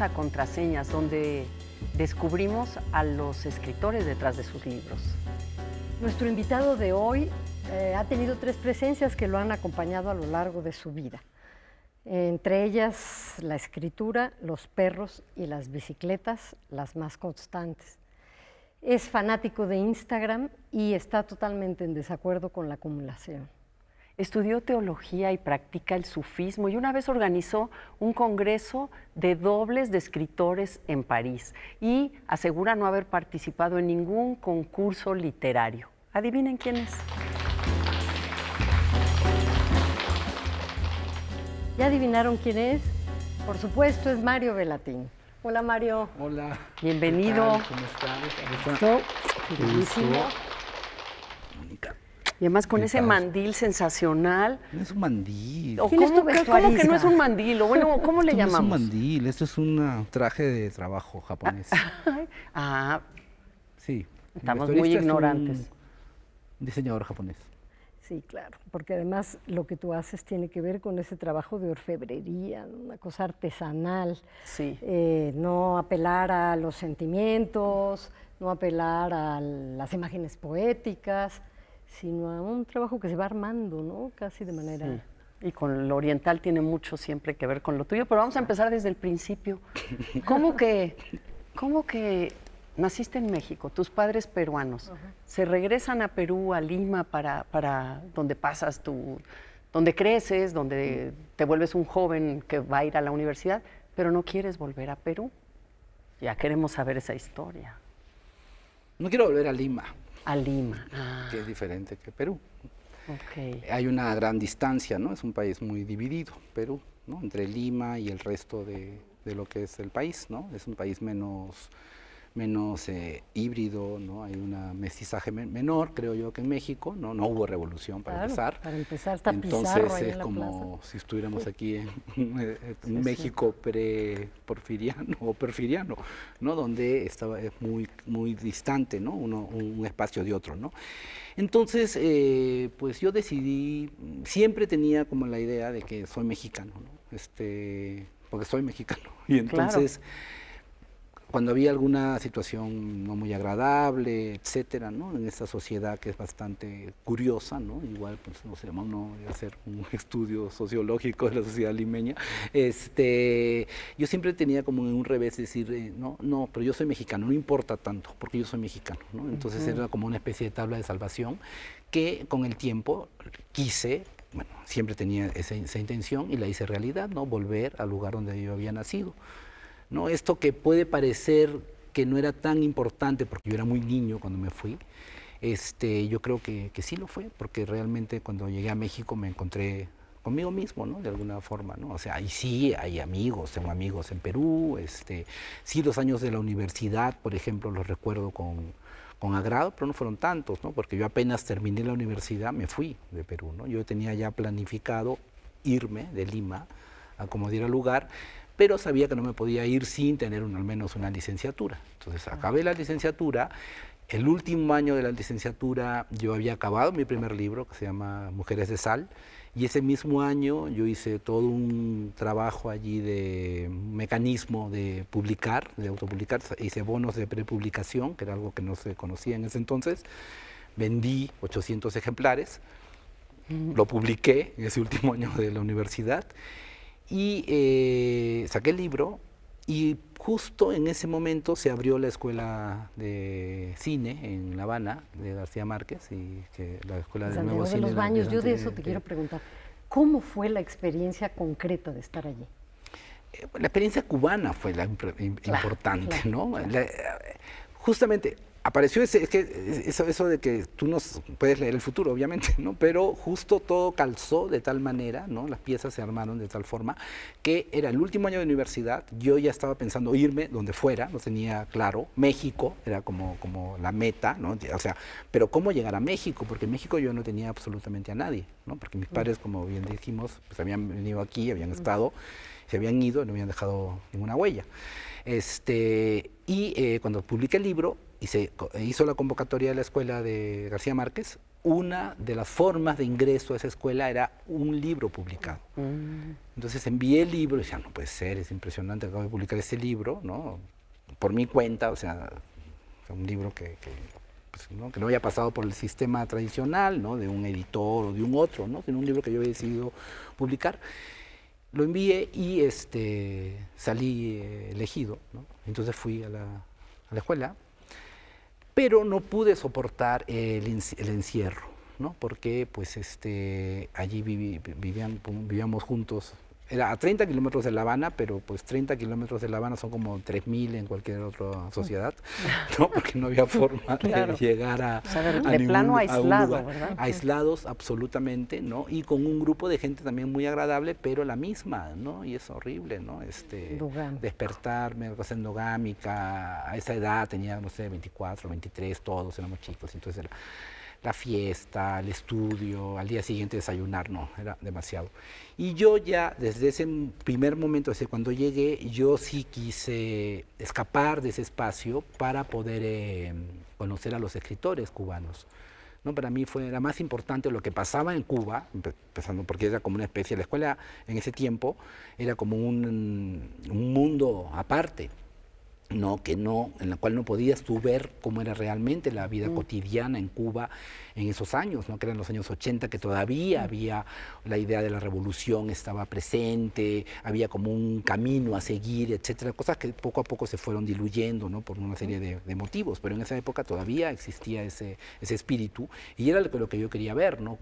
a Contraseñas, donde descubrimos a los escritores detrás de sus libros. Nuestro invitado de hoy eh, ha tenido tres presencias que lo han acompañado a lo largo de su vida. Entre ellas la escritura, los perros y las bicicletas, las más constantes. Es fanático de Instagram y está totalmente en desacuerdo con la acumulación estudió teología y practica el sufismo y una vez organizó un congreso de dobles de escritores en París y asegura no haber participado en ningún concurso literario. Adivinen quién es. ¿Ya adivinaron quién es? Por supuesto es Mario Velatín. Hola Mario. Hola. Bienvenido. ¿Cómo estás? ¿Cómo estás? Y además con ese mandil sensacional. No es un mandil. cómo, que no es un mandil? ¿cómo le llamamos? No es un mandil, esto es un traje de trabajo japonés. ah, ah. sí. Estamos muy ignorantes. un, diseñador japonés. Sí, claro, porque además lo que tú haces tiene que ver con ese trabajo de orfebrería, una cosa artesanal. Sí. Eh, no apelar a los sentimientos, no apelar a las imágenes poéticas, sino a un trabajo que se va armando, ¿no? Casi de manera... Y con lo oriental tiene mucho siempre que ver con lo tuyo, pero vamos a empezar desde el principio. ¿Cómo que, naciste en México, tus padres peruanos, se regresan a Perú, a Lima, para, para donde pasas tu, donde creces, donde te vuelves un joven que va a ir a la universidad, pero no quieres volver a Perú? Ya queremos saber esa historia. No quiero volver a Lima. A Lima. Que es ah. diferente que Perú. Hay una gran distancia, ¿no? Es un país muy dividido, Perú, ¿no? Entre Lima y el resto de lo que es el país, ¿no? Es un país menos menos eh, híbrido, ¿no? Hay un mestizaje menor, creo yo, que en México, ¿no? No hubo revolución para empezar. Para empezar, está Entonces es como si estuviéramos aquí en, eh, eh, México pre-porfiriano o perfiriano, ¿no? Donde estaba es muy, muy distante, ¿no? un espacio de otro, ¿no? Entonces, pues yo decidí, siempre tenía como la idea de que soy mexicano, ¿no? Este, porque soy mexicano. Y entonces cuando había alguna situación no muy agradable, etcétera, ¿no? En esta sociedad que es bastante curiosa, ¿no? Igual, pues, no sé, a hacer un estudio sociológico de la sociedad limeña. Este, yo siempre tenía como un revés decir, eh, no, no, pero yo soy mexicano, no importa tanto, porque yo soy mexicano, Entonces era como una especie de tabla de salvación que con el tiempo quise bueno, siempre tenía esa, esa, intención y la hice realidad, ¿no? Volver al lugar donde yo había nacido. ¿no? Esto que puede parecer que no era tan importante, porque yo era muy niño cuando me fui, este, yo creo que, sí lo fue, porque realmente cuando llegué a México me encontré conmigo mismo, ¿no? De alguna forma, ¿no? O sea, ahí sí hay amigos, tengo amigos en Perú, este, sí los años de la universidad, por ejemplo, los recuerdo con, agrado, pero no fueron tantos, Porque yo apenas terminé la universidad, me fui de Perú, ¿no? Yo tenía ya planificado irme de Lima a como diera lugar, pero sabía que no me podía ir sin tener al menos una licenciatura. Entonces ah. acabé la licenciatura. El último año de la licenciatura yo había acabado mi primer libro que se llama Mujeres de Sal y ese mismo año yo hice todo un trabajo allí de mecanismo de publicar, de autopublicar, hice bonos de prepublicación, que era algo que no se conocía en ese entonces, vendí 800 ejemplares, lo publiqué en ese último año de la universidad y eh, saqué el libro y justo en ese momento se abrió la escuela de cine en La Habana, de García Márquez, y la escuela de nuevo de cine los baños, yo de eso te quiero preguntar. ¿Cómo fue la experiencia concreta de estar allí? Eh, la experiencia cubana fue la importante, ¿no? justamente apareció ese, es que eso, de que tú nos puedes leer el futuro, obviamente, ¿no? Pero justo todo calzó de tal manera, ¿no? Las piezas se armaron de tal forma que era el último año de universidad, yo ya estaba pensando irme donde fuera, no tenía claro, México era como, como la meta, ¿no? O sea, pero ¿cómo llegar a México? Porque en México yo no tenía absolutamente a nadie, ¿no? Porque mis mm. padres, como bien dijimos, pues, habían venido aquí, habían mm. estado, se habían ido, no habían dejado ninguna huella. Este, y eh, cuando publiqué el libro, y se e hizo la convocatoria de la escuela de García Márquez, una de las formas de ingreso a esa escuela era un libro publicado. Mm. Entonces envié el libro y no puede ser, es impresionante, acabo de publicar este libro, ¿no? Por mi cuenta, o sea, un libro que, pues, que, ¿no? había pasado por el sistema tradicional, ¿no? De un editor o de un otro, ¿no? Sino un libro que yo había decidido publicar. Lo envié y este, salí eh, elegido, Entonces fui a la, a la escuela pero no pude soportar el, encierro, ¿no? Porque pues este, allí vivían, vivíamos juntos era a 30 kilómetros de La Habana, pero pues 30 kilómetros de La Habana son como 3.000 en cualquier otra sociedad, mm. ¿no? porque no había forma de llegar a, plano aislado, ¿verdad? aislados absolutamente, ¿no? Y con un grupo de gente también muy agradable, pero la misma, ¿no? Y es horrible, ¿no? Este, despertarme, cosa pues, endogámica, a esa edad tenía, no sé, 24, 23, todos éramos chicos, entonces la fiesta, el estudio, al día siguiente desayunar, no, era demasiado. Y yo ya desde ese primer momento, desde cuando llegué, yo sí quise escapar de ese espacio para poder eh, conocer a los escritores cubanos. ¿no? Para mí fue, era más importante lo que pasaba en Cuba, empezando porque era como una especie, la escuela en ese tiempo era como un mundo aparte, no que no en la cual no podías tú ver cómo era realmente la vida mm. cotidiana en Cuba en esos años no que eran los años 80 que todavía mm. había la idea de la revolución estaba presente había como un camino a seguir etcétera cosas que poco a poco se fueron diluyendo no por una serie mm. de, motivos pero en esa época todavía existía ese, espíritu y era lo que, lo que yo quería ver no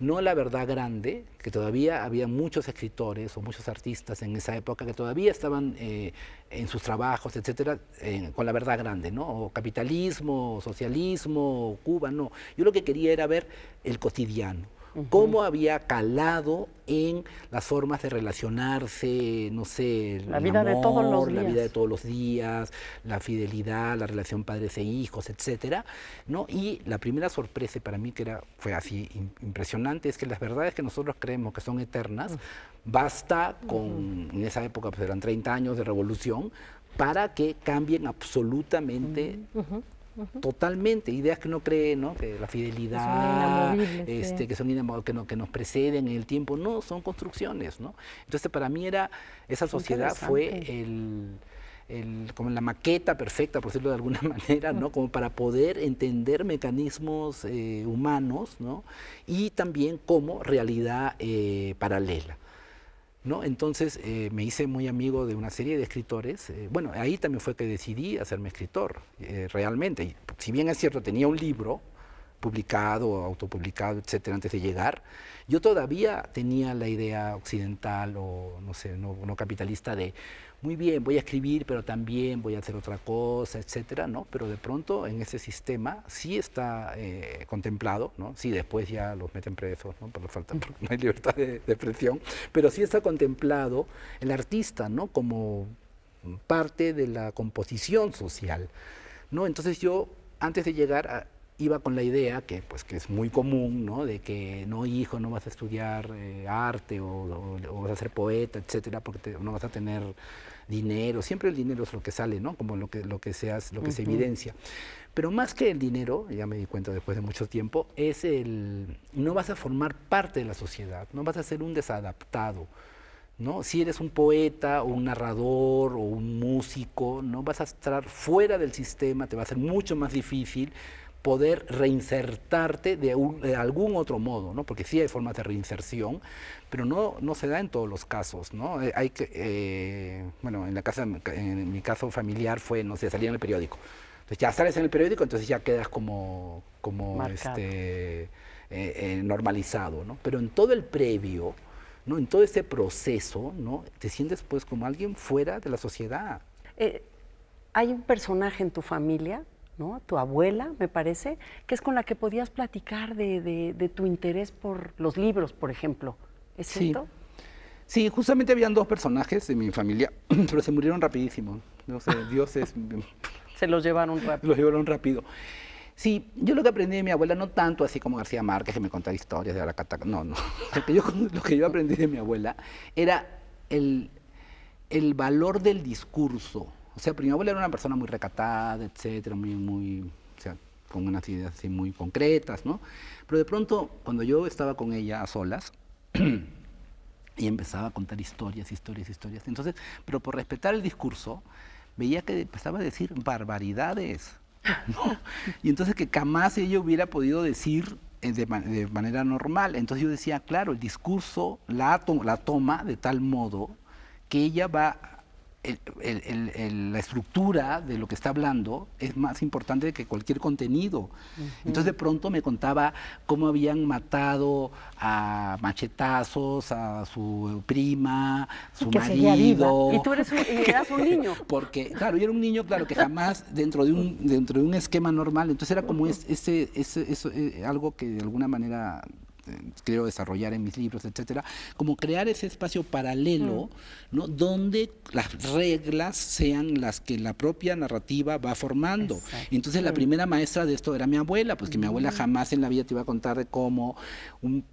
no la verdad grande, que todavía había muchos escritores o muchos artistas en esa época que todavía estaban eh, en sus trabajos, etcétera, con la verdad grande, ¿no? O capitalismo, socialismo, Cuba, no. Yo lo que quería era ver el cotidiano cómo había calado en las formas de relacionarse, no sé, la vida amor, de todos los días. la vida de todos los días, la fidelidad, la relación padres e hijos, etcétera, ¿no? Y la primera sorpresa para mí que era fue así impresionante es que las verdades que nosotros creemos que son eternas basta con en esa época pues eran 30 años de revolución para que cambien absolutamente mm, totalmente, ideas que no creen, ¿no? que la fidelidad, que este, que son que, que nos preceden en el tiempo, no, son construcciones, ¿no? Entonces para mí era, esa sociedad fue el, como la maqueta perfecta, por decirlo de alguna manera, ¿no? Como para poder entender mecanismos eh, humanos, Y también como realidad eh, paralela. Entonces eh, me hice muy amigo de una serie de escritores. Eh, bueno, ahí también fue que decidí hacerme escritor, eh, realmente. si bien es cierto, tenía un libro, publicado, autopublicado, etcétera, antes de llegar, yo todavía tenía la idea occidental o no sé, no, capitalista de muy bien, voy a escribir, pero también voy a hacer otra cosa, etcétera, ¿no? Pero de pronto en ese sistema sí está eh, contemplado, ¿no? Sí, después ya los meten presos, ¿no? Por falta, porque no hay libertad de, de expresión, pero sí está contemplado el artista, ¿no? Como parte de la composición social, ¿no? Entonces yo, antes de llegar a, iba con la idea, que, pues, que es muy común, ¿no? de que no, hijo, no vas a estudiar eh, arte o, vas a ser poeta, etcétera, porque no vas a tener dinero. Siempre el dinero es lo que sale, ¿no? como lo que, lo que, seas, lo que se evidencia. Pero más que el dinero, ya me di cuenta después de mucho tiempo, es el. No vas a formar parte de la sociedad, no vas a ser un desadaptado. ¿No? Si eres un poeta o un narrador o un músico, no vas a estar fuera del sistema, te va a ser mucho más difícil poder reinsertarte de, algún otro modo, ¿no? porque sí hay formas de reinserción, pero no, no se da en todos los casos. ¿no? Eh, hay que, eh, bueno, en, la casa, en mi caso familiar fue, no sé, salía en el periódico. Entonces ya sales en el periódico, entonces ya quedas como, como este, eh, normalizado. Pero en todo el previo, ¿no? en todo ese proceso, ¿no? te sientes pues como alguien fuera de la sociedad. ¿Hay un personaje en tu familia ¿no? Tu abuela, me parece, que es con la que podías platicar de, de, tu interés por los libros, por ejemplo. ¿Es cierto? Sí, justamente habían dos personajes de mi familia, pero se murieron rapidísimo. No sé, Dios es... se los llevaron rápido. Los llevaron rápido. Sí, yo lo que aprendí de mi abuela, no tanto así como García Márquez, que me contaba historias de Aracataca, no, no. Lo que, yo, aprendí de mi abuela era el valor del discurso. O sea, Primavera era una persona muy recatada, etcétera, muy, muy, o sea, con unas ideas muy concretas, ¿no? Pero de pronto, cuando yo estaba con ella a solas, y empezaba a contar historias, historias, historias. Entonces, pero por respetar el discurso, veía que empezaba a decir barbaridades. ¿no? Y entonces que jamás ella hubiera podido decir eh, de, manera normal. Entonces yo decía, claro, el discurso la, la toma de tal modo que ella va la estructura de lo que está hablando es más importante que cualquier contenido. Entonces de pronto me contaba cómo habían matado a machetazos a su prima, su marido. Y tú eres eras un niño. Porque, claro, yo era un niño, claro, que jamás dentro de un, dentro de un esquema normal. Entonces era como ese, ese, eh, algo que de alguna manera quiero desarrollar en mis libros, etcétera, como crear ese espacio paralelo, mm. ¿no? Donde las reglas sean las que la propia narrativa va formando. Entonces la primera maestra de esto era mi abuela, pues que mi abuela mm. jamás en la vida te iba a contar de cómo un,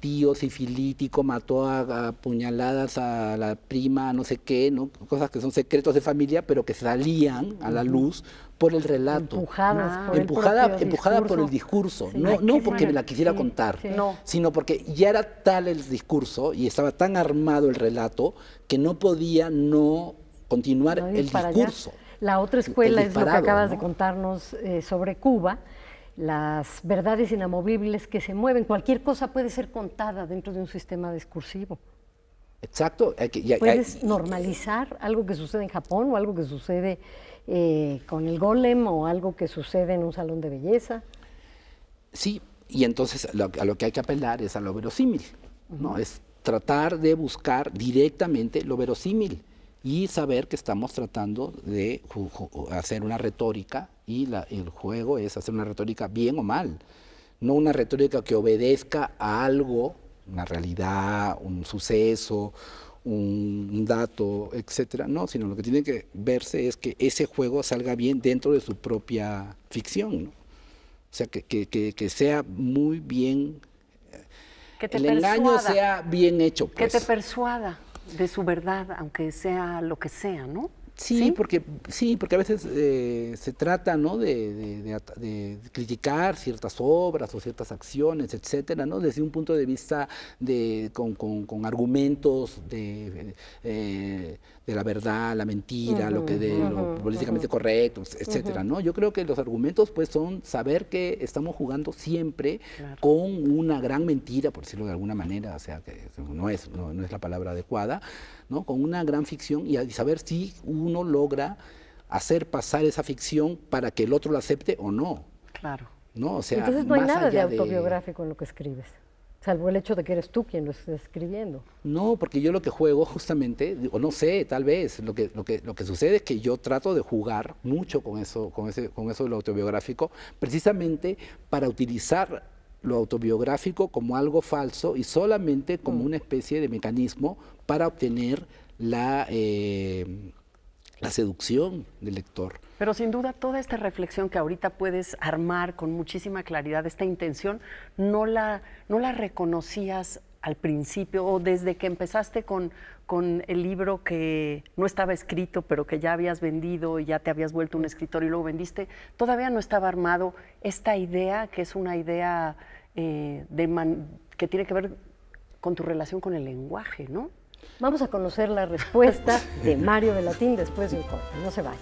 tío sifilítico mató a, a, puñaladas a la prima, no sé qué, ¿no? Cosas que son secretos de familia, pero que salían a la luz por el relato. Empujadas ah. empujada, empujada por el discurso. no, no porque me la quisiera contar, sino porque ya era tal el discurso y estaba tan armado el relato que no podía no continuar el discurso. La otra escuela es lo que acabas de contarnos eh, sobre Cuba las verdades inamovibles que se mueven. Cualquier cosa puede ser contada dentro de un sistema discursivo. Exacto. Puedes normalizar algo que sucede en Japón o algo que sucede eh, con el golem o algo que sucede en un salón de belleza. Sí, y entonces a lo que hay que apelar es a lo verosímil, ¿no? Es tratar de buscar directamente lo verosímil y saber que estamos tratando de hacer una retórica y la, el juego es hacer una retórica bien o mal, no una retórica que obedezca a algo, una realidad, un suceso, un dato, etcétera, no, sino lo que tiene que verse es que ese juego salga bien dentro de su propia ficción, ¿no? o sea, que, que, que, que sea muy bien, eh, que te el engaño sea bien hecho. Que te pues. persuada de su verdad, aunque sea lo que sea, ¿no? Sí, porque sí, porque a veces eh, se trata, ¿no? De, criticar ciertas obras o ciertas acciones, etcétera, ¿no? Desde un punto de vista de con, argumentos de eh, de la verdad, la mentira, lo que de lo políticamente correcto, etcétera, ¿no? Yo creo que los argumentos pues son saber que estamos jugando siempre con una gran mentira, por decirlo de alguna manera, o sea, que no es no, es la palabra adecuada, ¿no? Con una gran ficción y, saber si uno logra hacer pasar esa ficción para que el otro la acepte o no. Claro. ¿No? O sea, Entonces no hay nada de autobiográfico en lo que escribes. Salvo el hecho de que eres tú quien lo esté escribiendo. No, porque yo lo que juego justamente, o no sé, tal vez, lo que, lo que, lo que sucede es que yo trato de jugar mucho con eso, con, ese, con eso de lo autobiográfico, precisamente para utilizar lo autobiográfico como algo falso y solamente como mm. una especie de mecanismo para obtener la... Eh, la seducción del lector. Pero sin duda toda esta reflexión que ahorita puedes armar con muchísima claridad, esta intención, no la, no la reconocías al principio o desde que empezaste con, con el libro que no estaba escrito, pero que ya habías vendido y ya te habías vuelto un escritor y luego vendiste, todavía no estaba armado esta idea que es una idea eh, de que tiene que ver con tu relación con el lenguaje, ¿no? Vamos a conocer la respuesta de Mario Velatín después de un corte. No se vaya.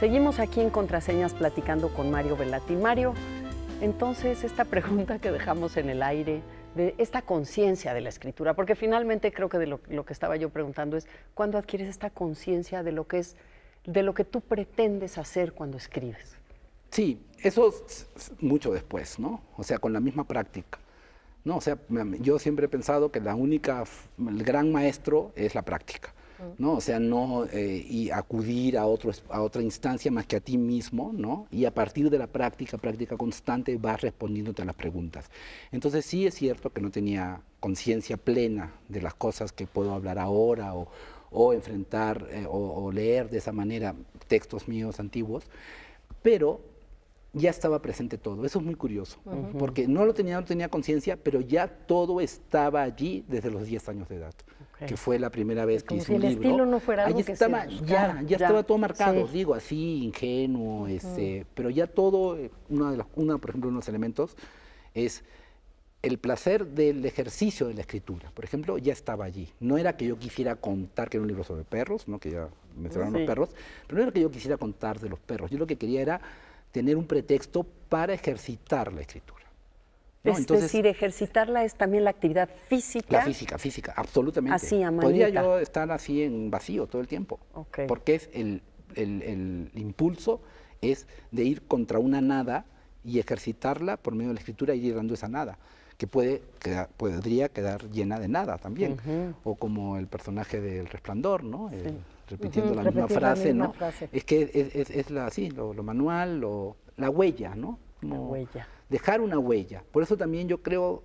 Seguimos aquí en Contraseñas platicando con Mario Velatín. Mario, entonces esta pregunta que dejamos en el aire de esta conciencia de la escritura, porque finalmente creo que de lo que estaba yo preguntando es, ¿cuándo adquieres esta conciencia de lo que es de lo que tú pretendes hacer cuando escribes. Sí, eso es mucho después, ¿no? O sea, con la misma práctica. No, sea, yo siempre he pensado que la única, el gran maestro es la práctica. Mm. ¿no? O sea, no eh, y acudir a, otro, a otra instancia más que a ti mismo, ¿no? Y a partir de la práctica, práctica constante, vas respondiéndote a las preguntas. Entonces sí es cierto que no tenía conciencia plena de las cosas que puedo hablar ahora o, o enfrentar eh, o, leer de esa manera textos míos antiguos, pero ya estaba presente todo. Eso es muy curioso, porque no lo tenía, no tenía conciencia, pero ya todo estaba allí desde los 10 años de edad, que fue la primera vez que el estilo no fuera algo Ahí estaba, ya, ya, estaba todo marcado, digo, así, ingenuo, este, pero ya todo, eh, una de las, una, por ejemplo, los elementos es el placer del ejercicio de la escritura, por ejemplo, ya estaba allí. No era que yo quisiera contar que era un libro sobre perros, ¿no? que ya mencionaron los perros, pero no era que yo quisiera contar de los perros. Yo lo que quería era tener un pretexto para ejercitar la escritura. Es decir, ejercitarla es también la actividad física. La física, física, absolutamente. Así, a Podría yo estar así en vacío todo el tiempo, porque es el, el impulso es de ir contra una nada y ejercitarla por medio de la escritura y ir dando esa nada que puede podría quedar llena de nada también. O como el personaje del resplandor, ¿no? Repitiendo la misma frase, ¿no? Es que es, así, lo, manual, la huella, ¿no? Dejar una huella. Por eso también yo creo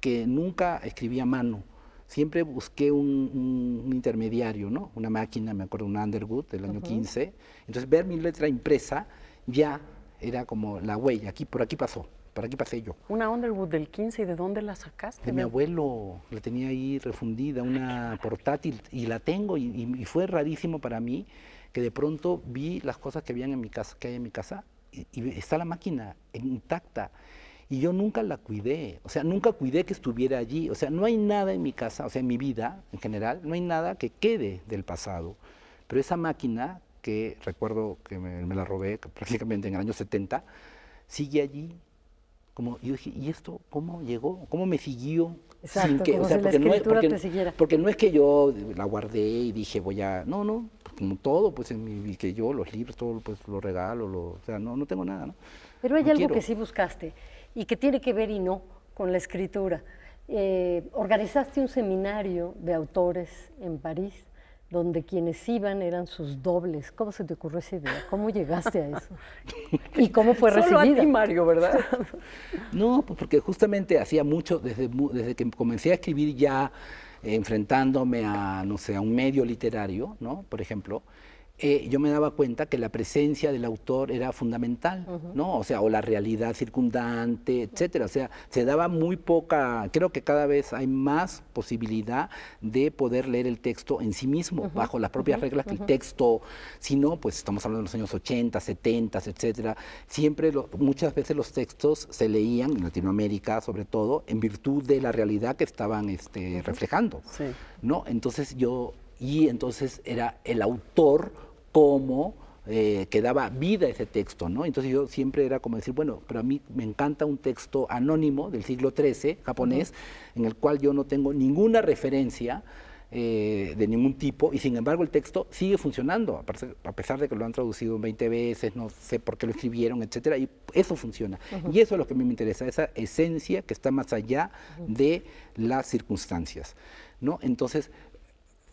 que nunca escribí a mano. Siempre busqué un, intermediario, ¿no? Una máquina, me acuerdo, una Underwood del año 15. Entonces, ver mi letra impresa ya era como la huella, aquí por aquí pasó. Para aquí pasé yo. ¿Una Underwood del 15 y de dónde la sacaste? De mi abuelo, la tenía ahí refundida, una portátil, y la tengo, y, fue rarísimo para mí que de pronto vi las cosas que habían en mi casa, que hay en mi casa, y, está la máquina intacta. Y yo nunca la cuidé, o sea, nunca cuidé que estuviera allí. O sea, no hay nada en mi casa, o sea, en mi vida en general, no hay nada que quede del pasado. Pero esa máquina, que recuerdo que me, me la robé prácticamente en el año 70, sigue allí ¿y esto cómo llegó? ¿Cómo me siguió? porque, no es, siguiera. porque no es que yo la guardé y dije voy a, no, no, pues, como todo, pues en mi, que yo los libros, todo pues lo regalo, o sea, no, no tengo nada, Pero hay algo que sí buscaste y que tiene que ver y no con la escritura. Eh, organizaste un seminario de autores en París donde quienes iban eran sus dobles. ¿Cómo se te ocurrió esa idea? ¿Cómo llegaste a eso? ¿Y cómo fue recibida? Solo a ti, Mario, ¿verdad? no, pues, porque justamente hacía mucho, desde, que comencé a escribir ya, eh, enfrentándome a, no sé, a un medio literario, ¿no? Por ejemplo, eh, yo me daba cuenta que la presencia del autor era fundamental, ¿no? O sea, o la realidad circundante, etcétera. O sea, se daba muy poca, creo que cada vez hay más posibilidad de poder leer el texto en sí mismo, bajo las propias reglas que el texto, si no, pues estamos hablando de los años 80, 70, etcétera. Siempre, muchas veces los textos se leían, en Latinoamérica sobre todo, en virtud de la realidad que estaban este, reflejando, sí. ¿no? Entonces yo, y entonces era el autor cómo eh, quedaba vida ese texto, ¿no? Entonces yo siempre era como decir, bueno, pero a mí me encanta un texto anónimo del siglo XIII japonés, en el cual yo no tengo ninguna referencia eh, de ningún tipo, y sin embargo el texto sigue funcionando, a pesar de que lo han traducido 20 veces, no sé por qué lo escribieron, etcétera, y eso funciona. Y eso es lo que a mí me interesa, esa esencia que está más allá de las circunstancias, ¿no? Entonces,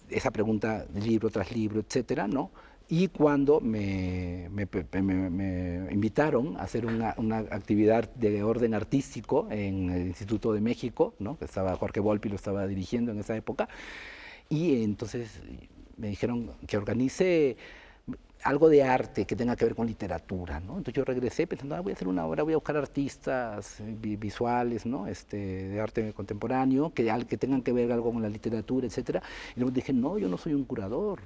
esa pregunta, libro tras libro, etcétera, ¿no? Y cuando me, invitaron a hacer una, actividad de orden artístico en el Instituto de México, ¿no? que estaba Jorge Volpi, lo estaba dirigiendo en esa época, y entonces me dijeron que organice algo de arte que tenga que ver con literatura, ¿no? Entonces yo regresé pensando, ah, voy a hacer una obra, voy a buscar artistas eh, visuales, ¿no? Este, de arte contemporáneo, que, que tengan que ver algo con la literatura, etcétera. Y luego dije, no, yo no soy un curador,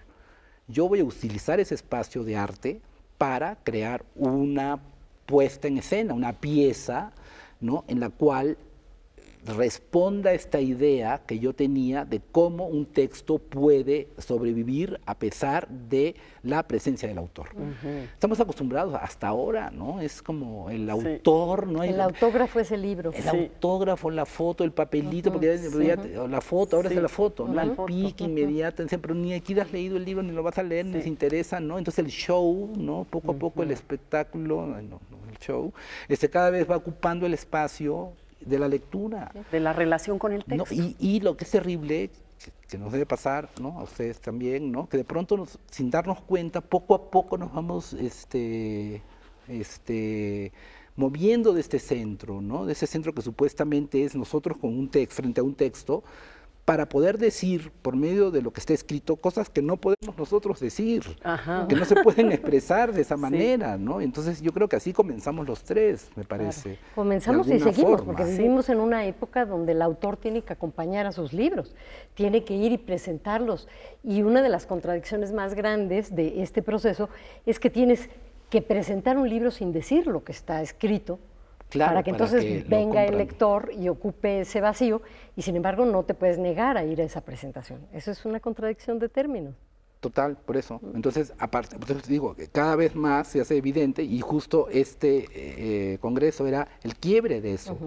yo voy a utilizar ese espacio de arte para crear una puesta en escena, una pieza ¿no? en la cual responda a esta idea que yo tenía de cómo un texto puede sobrevivir a pesar de la presencia del autor. Estamos acostumbrados hasta ahora, ¿no? Es como el autor, ¿no? El, autógrafo es el libro. El autógrafo, la foto, el papelito, porque la foto, ahora es la foto, ¿no? El pique inmediato, pero ni aquí has leído el libro, ni lo vas a leer, ni les interesa, ¿no? Entonces el show, ¿no? Poco a poco el espectáculo, no, no, el show, este, cada vez va ocupando el espacio de la lectura. De la relación con el texto. y, lo que es terrible, que, nos debe pasar, ¿no? A ustedes también, ¿no? Que de pronto, nos, sin darnos cuenta, poco a poco nos vamos este, este, moviendo de este centro, ¿no? De ese centro que supuestamente es nosotros con un texto, frente a un texto, para poder decir por medio de lo que está escrito cosas que no podemos nosotros decir, que no se pueden expresar de esa manera, ¿no? Entonces yo creo que así comenzamos los tres, me parece. Comenzamos y seguimos, porque vivimos en una época donde el autor tiene que acompañar a sus libros, tiene que ir y presentarlos. Y una de las contradicciones más grandes de este proceso es que tienes que presentar un libro sin decir lo que está escrito, para que entonces venga el lector y ocupe ese vacío y sin embargo no te puedes negar a ir a esa presentación. Eso es una contradicción de términos. Total, por eso. Entonces, aparte, pues digo, cada vez más se hace evidente y justo este eh, eh, congreso era el quiebre de eso.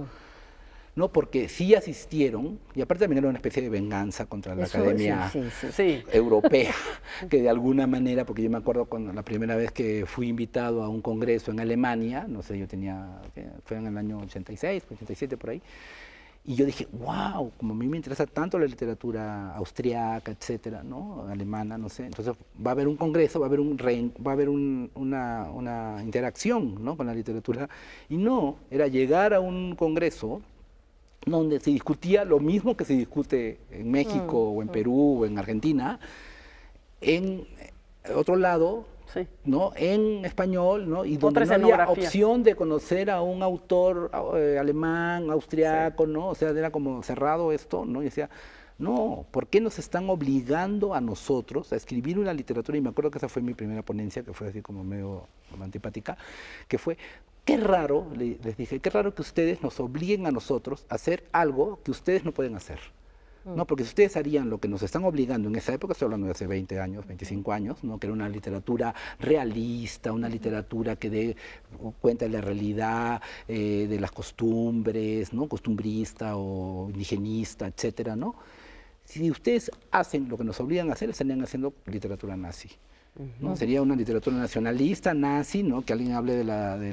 ¿no? Porque sí asistieron, y aparte también era una especie de venganza contra la Academia Europea, que de alguna manera, porque yo me acuerdo cuando la primera vez que fui invitado a un congreso en Alemania, no sé, yo tenía, fue en el año 86, 87 por ahí, y yo dije, wow, como a mí me interesa tanto la literatura austriaca, etcétera, ¿no? alemana, no sé. Entonces va a haber un congreso, va a haber, un va a haber una, una, interacción ¿no? con la literatura. Y no, era llegar a un congreso donde se discutía lo mismo que se discute en México mm, o en mm. Perú o en Argentina, en eh, otro lado, ¿no? en español, ¿no? y donde Otra no había opción de conocer a un autor eh, alemán, austriaco, ¿no? o sea, era como cerrado esto, ¿no? y decía, no, ¿por qué nos están obligando a nosotros a escribir una literatura? Y me acuerdo que esa fue mi primera ponencia, que fue así como medio antipática, que fue, qué raro, les dije, qué raro que ustedes nos obliguen a nosotros a hacer algo que ustedes no pueden hacer. ¿no? Mm. Porque si ustedes harían lo que nos están obligando en esa época, estoy hablando de hace 20 años, 25 años, ¿no? que era una literatura realista, una literatura que dé cuenta de la realidad, eh, de las costumbres, ¿no? costumbrista o indigenista, etcétera, ¿no? Si ustedes hacen lo que nos obligan a hacer, estarían haciendo literatura nazi. Sería una literatura nacionalista, nazi, ¿no? Que alguien hable de, la, de,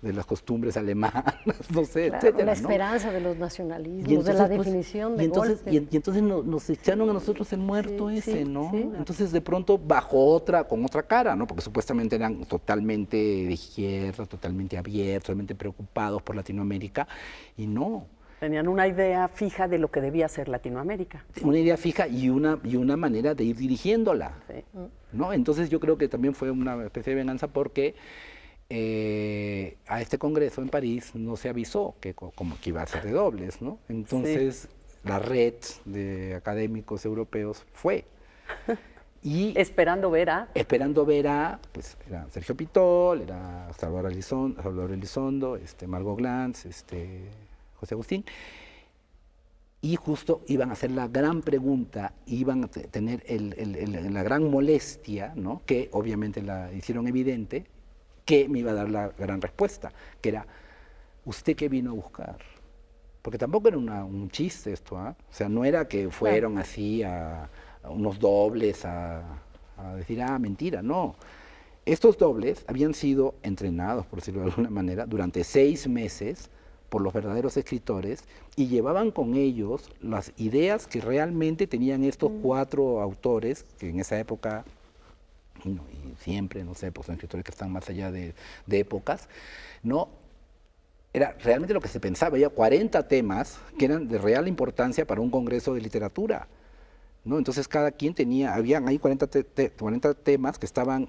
de, las costumbres alemanas, no sé, La esperanza de los nacionalismos, entonces, de la pues, definición de y entonces, Y, entonces nos, echaron a nosotros el muerto ese, ¿no? Entonces de pronto bajo otra, con otra cara, ¿no? Porque supuestamente eran totalmente de izquierda, totalmente abiertos, totalmente preocupados por Latinoamérica, y no. Tenían una idea fija de lo que debía ser Latinoamérica. Una idea fija y una, y una manera de ir dirigiéndola. ¿no? Entonces yo creo que también fue una especie de venganza porque eh, a este congreso en París no se avisó que como que iba a ser de dobles, ¿no? Entonces la red de académicos europeos fue. Y esperando ver a. Esperando ver a, pues era Sergio Pitol, era Salvador Elizondo, Salvador este, Margot Glantz, este, José Agustín, y justo iban a hacer la gran pregunta, iban a tener la gran molestia, ¿no? que obviamente la hicieron evidente, que me iba a dar la gran respuesta, que era, ¿usted qué vino a buscar? Porque tampoco era un chiste esto, ¿ah? o sea, no era que fueron así a, unos dobles a decir, ah, mentira, no. Estos dobles habían sido entrenados, por decirlo de alguna manera, durante seis meses por los verdaderos escritores y llevaban con ellos las ideas que realmente tenían estos mm. cuatro autores, que en esa época, y siempre, no sé, pues son escritores que están más allá de, épocas, ¿no? Era realmente lo que se pensaba, había 40 temas que eran de real importancia para un congreso de literatura. ¿No? Entonces cada quien tenía, habían ahí 40, 40 temas que estaban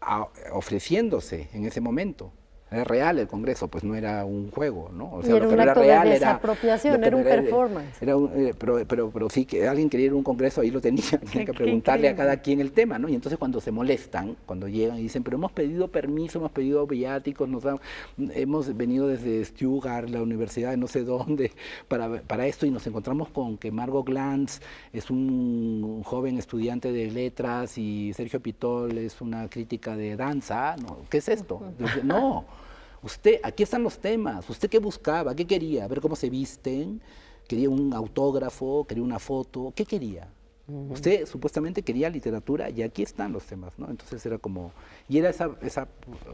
ah, ofreciéndose en ese momento es real el Congreso, pues no era un juego, ¿no? O sea, era lo que era real era, un performance. Eh, era pero, pero, pero, sí que alguien quería ir a un Congreso, ahí lo tenía, tenía que preguntarle a cada quien el tema, ¿no? Y entonces cuando se molestan, cuando llegan y dicen, pero hemos pedido permiso, hemos pedido viáticos, nos hemos venido desde Stuttgart, la universidad de no sé dónde, para, para esto y nos encontramos con que Margot Glantz es un, joven estudiante de letras y Sergio Pitol es una crítica de danza, ¿no? ¿Qué es esto? No. Usted, aquí están los temas. ¿Usted qué buscaba? ¿Qué quería? ver cómo se visten. ¿Quería un autógrafo? ¿Quería una foto? ¿Qué quería? Usted supuestamente quería literatura y aquí están los temas, ¿no? Entonces era como, y era esa, esa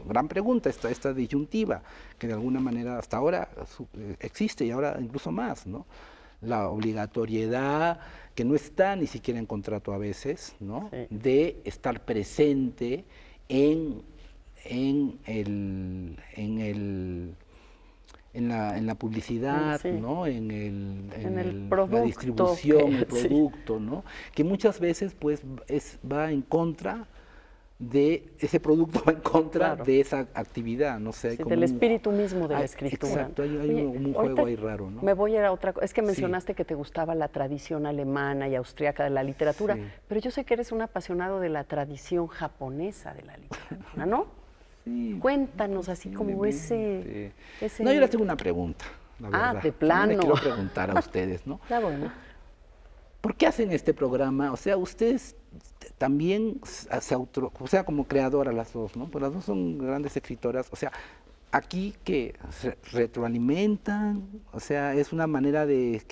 gran pregunta, esta, esta disyuntiva, que de alguna manera hasta ahora eh, existe y ahora incluso más, ¿no? La obligatoriedad, que no está ni siquiera en contrato a veces, ¿no? De estar presente en en, el, en, la, publicidad, ¿no? en, el, en, producto, la distribución, que, producto, ¿no? que muchas veces pues, es, va en contra de ese producto va en contra de esa actividad, no sé. del espíritu mismo de la escritura. Exacto, hay, un, juego ahí raro, ¿no? Me voy a ir a otra cosa. Es que mencionaste que te gustaba la tradición alemana y austriaca de la literatura, pero yo sé que eres un apasionado de la tradición japonesa de la literatura, ¿no? Cuéntanos así como ese, No, yo les tengo una pregunta. ah, de plano. quiero preguntar a ustedes, ¿no? Está bueno. ¿Por qué hacen este programa? O sea, ustedes también se auto, o sea, como creadoras las dos, ¿no? Pues las dos son grandes escritoras. O sea, aquí que retroalimentan, o sea, es una manera de,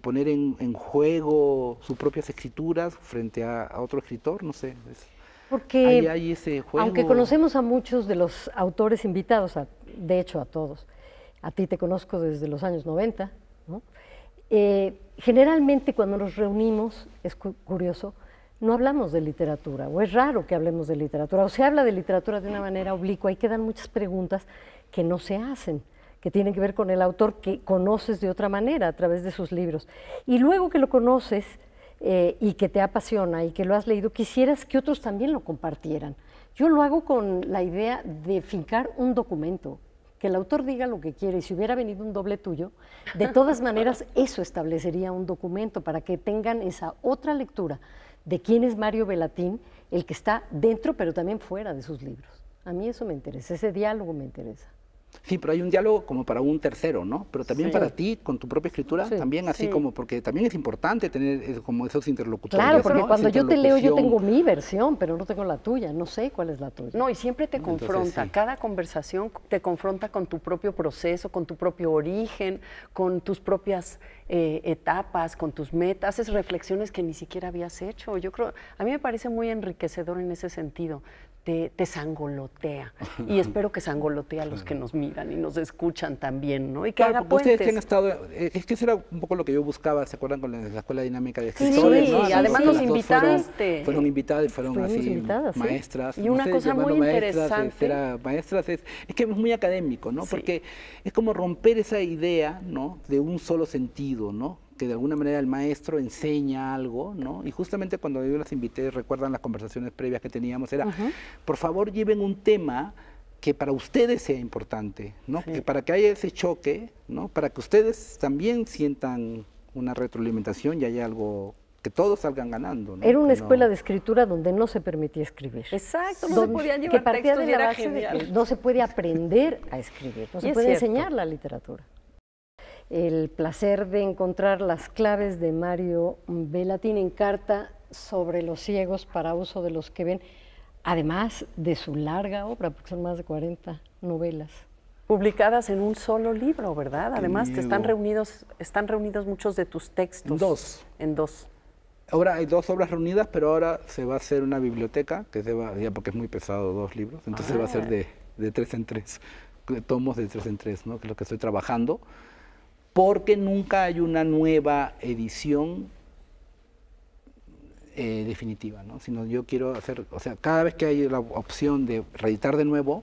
poner en, juego sus propias escrituras frente a, otro escritor, no sé. Porque aunque conocemos a muchos de los autores invitados, de hecho a todos, a ti te conozco desde los años 90, eh, generalmente cuando nos reunimos, es curioso, no hablamos de literatura, o es raro que hablemos de literatura, o se habla de literatura de una manera oblicua, y quedan muchas preguntas que no se hacen, que tienen que ver con el autor que conoces de otra manera a través de sus libros. Y luego que lo conoces, eh, y que te apasiona y que lo has leído, quisieras que otros también lo compartieran. Yo lo hago con la idea de fincar un documento, que el autor diga lo que quiere. Y si hubiera venido un doble tuyo, de todas maneras eso establecería un documento para que tengan esa otra lectura de quién es Mario Belatín, el que está dentro pero también fuera de sus libros. A mí eso me interesa, ese diálogo me interesa. Sí, pero hay un diálogo como para un tercero, ¿no? Pero también para ti, con tu propia escritura, también así como, porque también es importante tener eh, como esos interlocutores. Claro, porque cuando yo te leo yo tengo mi versión, pero no tengo la tuya, no sé cuál es la tuya. No, y siempre te confronta, cada conversación te confronta con tu propio proceso, con tu propio origen, con tus propias eh, etapas, con tus metas, haces reflexiones que ni siquiera habías hecho. Yo creo, a mí me parece muy enriquecedor en ese sentido, te, te sangolotea, y espero que sangolotea a los que nos miran y nos escuchan también, ¿no? Y que haga ustedes que han estado, eh, es que eso era un poco lo que yo buscaba, ¿se acuerdan con la, Escuela Dinámica de Escritores? Sí, además nos invitaste. Fueron, invitadas y fueron así maestras. Y una cosa muy este, interesante. Maestras, es, que es muy académico, ¿no? Porque es como romper esa idea, ¿no? De un solo sentido, ¿no? que de alguna manera el maestro enseña algo, ¿no? Y justamente cuando yo las invité, recuerdan las conversaciones previas que teníamos, era, por favor lleven un tema que para ustedes sea importante, ¿no? Que para que haya ese choque, ¿no? Para que ustedes también sientan una retroalimentación y haya algo que todos salgan ganando. Era una escuela de escritura donde no se permitía escribir. Exacto, no se podían llevar de la base no se puede aprender a escribir, no se puede enseñar la literatura. El placer de encontrar las claves de Mario Velatín en carta sobre los ciegos para uso de los que ven además de su larga obra, porque son más de 40 novelas. Publicadas en un solo libro, ¿verdad? además, que están reunidos, están reunidos muchos de tus textos. En dos. En dos. Ahora hay dos obras reunidas, pero ahora se va a hacer una biblioteca, que se va, porque es muy pesado dos libros, entonces va a ser ah. de, tres en tres, tomos de tres en tres, que es lo que estoy trabajando, porque nunca hay una nueva edición eh, definitiva, ¿no? sino yo quiero hacer, o sea, cada vez que hay la opción de reeditar de nuevo,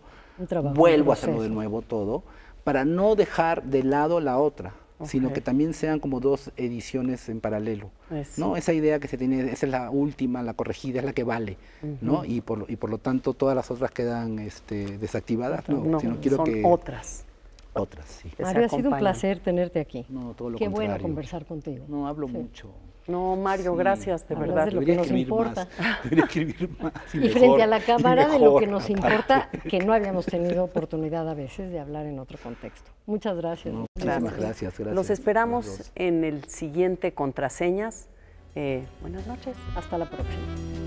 vuelvo a hacerlo de nuevo todo, para no dejar de lado la otra, sino que también sean como dos ediciones en paralelo. ¿no? Esa idea que se tiene, esa es la última, la corregida, es la que vale, ¿no? y, por, y por lo tanto todas las otras quedan este, desactivadas. No, sino quiero que, otras otras. Sí. ha sido un placer tenerte aquí. Qué bueno conversar contigo. No, hablo mucho. No, Mario, gracias, de verdad. lo que nos importa. más. Y, frente a la cámara, de lo que nos importa, que no habíamos tenido oportunidad a veces de hablar en otro contexto. Muchas gracias. gracias. Los esperamos en el siguiente Contraseñas. Eh, buenas noches, hasta la próxima.